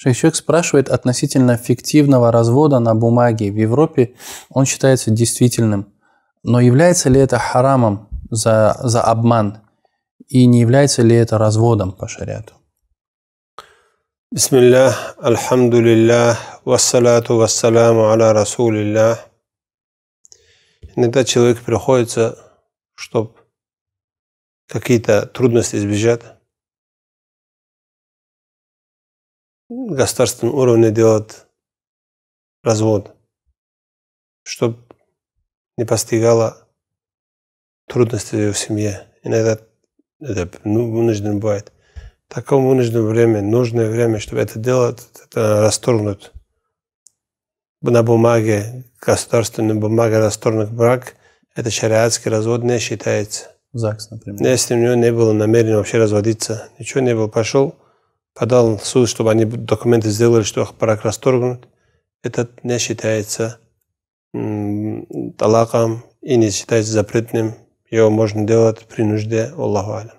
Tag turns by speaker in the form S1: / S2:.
S1: Шейхчек спрашивает относительно фиктивного развода на бумаге. В Европе он считается действительным. Но является ли это харамом за, за обман? И не является ли это разводом по шариату?
S2: Бисмиллях, альхамдулиллях, вассалату вассаламу аля расулиллях.
S3: Иногда человек приходится, чтобы какие-то трудности избежать, государственном уровне делать развод, чтобы
S2: не постигало трудности в семье. Иногда это ну, вынужден бывает. В таком вынужденном время, нужное время, чтобы это делать, это расторгнуть. На бумаге, государственной бумаге расторгнуть брак, это шариатский развод не считается. ЗАГС, например. Если у него не было намерения вообще разводиться, ничего не было, пошел – подал в суд, чтобы они документы сделали, что их брак расторгнут, это не считается
S3: талаком и не считается запретным. Его можно делать при нужде, Аллаху Алям.